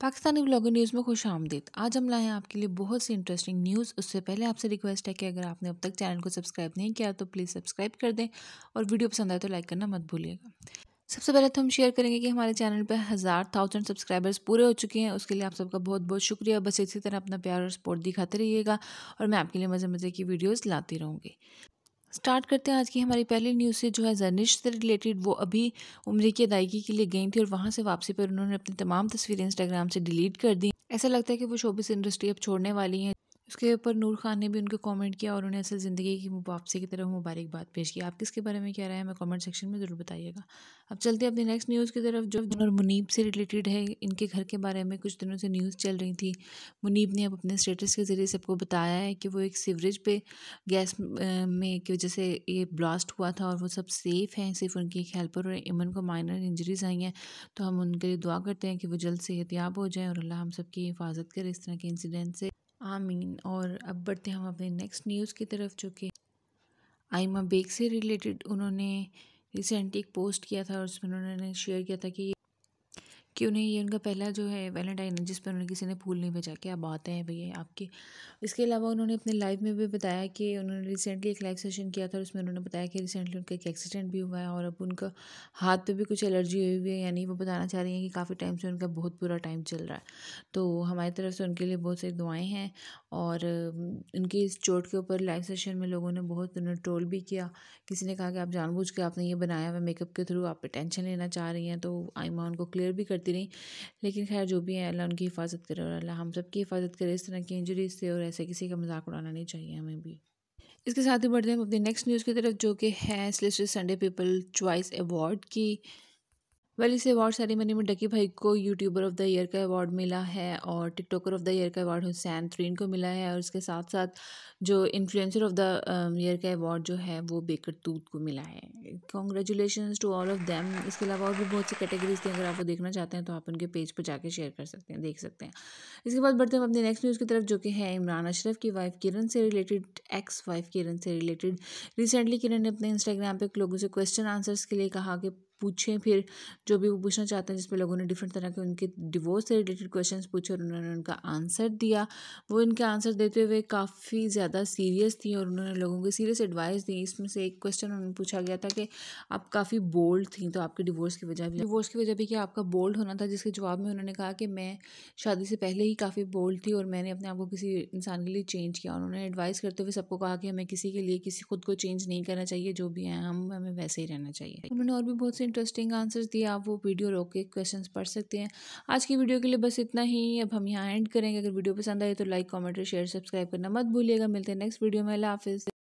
Pakistani blogger news में खुश आमदीद आज हम लाए हैं आपके लिए बहुत सी इंटरेस्टिंग न्यूज़ उससे पहले आपसे रिक्वेस्ट है कि अगर आपने अब तक चैनल को सब्सक्राइब नहीं किया तो प्लीज़ सब्सक्राइब कर दें और वीडियो पसंद आए तो लाइक करना मत भूलिएगा सबसे पहले तो हम शेयर करेंगे कि हमारे चैनल पर हज़ार थाउजेंड सब्सक्राइबर्स पूरे हो चुके हैं उसके लिए आप सबका बहुत बहुत शुक्रिया बस इसी तरह अपना प्यार और सपोर्ट दिखाते रहिएगा और मैं आपके लिए मज़े मज़े की वीडियोज़ लाती रहूँगी स्टार्ट करते हैं आज की हमारी पहली न्यूज़ से जो है जर्निश से रिलेटेड वो अभी उम्र की अदायगी के लिए गई थी और वहाँ से वापसी पर उन्होंने अपनी तमाम तस्वीरें इंस्टाग्राम से डिलीट कर दी ऐसा लगता है कि वो शोबिस इंडस्ट्री अब छोड़ने वाली हैं इसके ऊपर नूर खान ने भी उनको कमेंट किया और उन्हें असल ज़िंदगी की वापसी की तरफ मुबारकबाद पेश की आप किसके बारे में क्या रहा है हमें कमेंट सेक्शन में ज़रूर बताइएगा अब चलते हैं अपनी नेक्स्ट न्यूज़ की तरफ जो और मुनीब से रिलेटेड है इनके घर के बारे में कुछ दिनों से न्यूज़ चल रही थी मुनीब ने अब अपने स्टेटस के ज़रिए सबको बताया है कि वो एक सीवरेज पे गैस में की वजह से ये ब्लास्ट हुआ था और वो सब सेफ़ हैं सिर्फ उनकी एक हेल्पर और इमन को माइनर इंजरीज आई हैं तो हम उनके लिए दुआ करते हैं कि वो जल्द सेहतियाब हो जाएँ और अल्लाह हम सबकी हिफाजत करें इस तरह के इंसीडेंट से आमीन और अब बढ़ते हम अपने नेक्स्ट न्यूज़ की तरफ जो कि आइमा बेग से रिलेटेड उन्होंने रिसेंटली एक पोस्ट किया था और उसमें उन्होंने शेयर किया था कि कि उन्हें ये उनका पहला जो है वैलेंटाइन जिस पर उन्हें किसी ने फूल नहीं भेजा क्या बातें हैं भैया आपके इसके अलावा उन्होंने अपने लाइफ में भी बताया कि उन्होंने रिसेंटली एक लाइव सेशन किया था उसमें उन्होंने बताया कि रिसेंटली उनका एक एक्सीडेंट भी हुआ है और अब उनका हाथ पर भी कुछ एलर्जी हुई हुई है यानी वो बताना चाह रही हैं कि काफ़ी टाइम से उनका बहुत बुरा टाइम चल रहा है तो हमारी तरफ से उनके लिए बहुत सारी दुआएँ हैं और उनकी इस चोट के ऊपर लाइव सेशन में लोगों ने बहुत उन्हें ट्रोल भी किया किसी ने कहा कि आप जानबूझ के आपने ये बनाया हुआ मेकअप के थ्रू आप पे टेंशन लेना चाह रही हैं तो आइमा उनको क्लियर भी करती करती रहीं लेकिन खैर जो भी है अल्लाह उनकी हिफाजत करे और अल्लाह हम सब की हिफाजत करे इस तरह की इंजरीज से और ऐसे किसी का मजाक उड़ाना नहीं चाहिए हमें भी इसके साथ ही बढ़ते हैं अपनी नेक्स्ट न्यूज़ की तरफ जो कि है selected Sunday people choice award की वेल इस अवार्ड सेरेमनी में डकी भाई को यूट्यूबर ऑफ द ईयर का अवार्ड मिला है और टिकटॉकर ऑफ द ईयर का अवार्ड हुसैन तरीन को मिला है और इसके साथ साथ जो इन्फ्लुएंसर ऑफ द ईयर का अवार्ड जो है वो बेकर तूत को मिला है congratulation to all of them इसके अलावा और भी बहुत सी कैटेगरीज थी अगर आप वो देखना चाहते हैं तो आप उनके पेज पर जाकर शेयर कर सकते हैं देख सकते हैं इसके बाद बढ़ते हैं अपने नेक्स्ट न्यूज़ की तरफ जो कि है इमरान अशरफ की वाइफ किरण से रिलेटेड एक्स वाइफ किरण से रिलेटेड रिसेंटली किरण ने अपने इंस्टाग्राम पर लोगों से क्वेश्चन आंसर्स के लिए कहा कि पूछें फिर जो भी वो पूछना चाहते हैं जिसमें लोगों ने डिफरेंट तरह के उनके डिवोर्स से रिलेटेड क्वेश्चन पूछे और उन्होंने उनका आंसर दिया वो इनके आंसर देते हुए काफ़ी ज़्यादा सीरियस थी और उन्होंने लोगों को सीरियस एडवाइस दी इसमें से एक क्वेश्चन उन्होंने पूछा गया था कि आप काफ़ी बोल्ड थी तो आपके डिवोर्स की वजह भी डिवोर्स की वजह भी कि आपका बोल्ड होना था जिसके जवाब में उन्होंने कहा कि मैं शादी से पहले ही काफ़ी बोल्ड थी और मैंने अपने आप को किसी इंसान के लिए चेंज किया उन्होंने एडवाइस करते हुए सबको कहा कि हमें किसी के लिए किसी खुद को चेंज नहीं करना चाहिए जो भी है हम हमें वैसे ही रहना चाहिए उन्होंने और भी बहुत से इंटरेस्टिंग आंसर्स दिए आप वो वीडियो रोक के क्वेश्चन पढ़ सकते हैं आज की वीडियो के लिए बस इतना ही अब हम यहाँ एंड करेंगे अगर वीडियो पसंद आए तो लाइक कॉमेंट और शेयर सब्सक्राइब करना मत भूलिएगा मिलते हैं नेक्स्ट वीडियो में अल्लाह हाफिज़